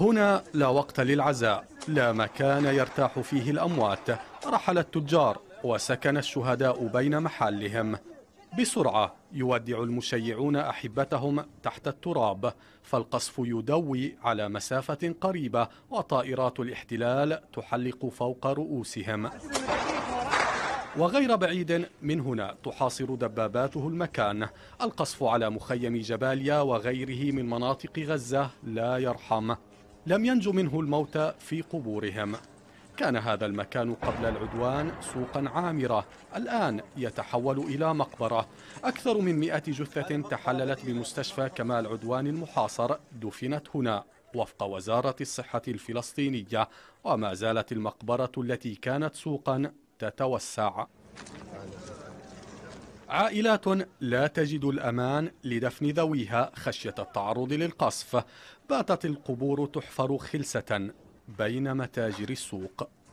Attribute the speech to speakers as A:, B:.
A: هنا لا وقت للعزاء لا مكان يرتاح فيه الأموات رحل التجار وسكن الشهداء بين محلهم بسرعة يودع المشيعون أحبتهم تحت التراب فالقصف يدوي على مسافة قريبة وطائرات الاحتلال تحلق فوق رؤوسهم وغير بعيد من هنا تحاصر دباباته المكان القصف على مخيم جباليا وغيره من مناطق غزة لا يرحم لم ينج منه الموتى في قبورهم كان هذا المكان قبل العدوان سوقا عامرة الآن يتحول إلى مقبرة أكثر من مئة جثة تحللت بمستشفى كمال عدوان المحاصر دفنت هنا وفق وزارة الصحة الفلسطينية وما زالت المقبرة التي كانت سوقا تتوسع عائلات لا تجد الأمان لدفن ذويها خشية التعرض للقصف باتت القبور تحفر خلسة بين متاجر السوق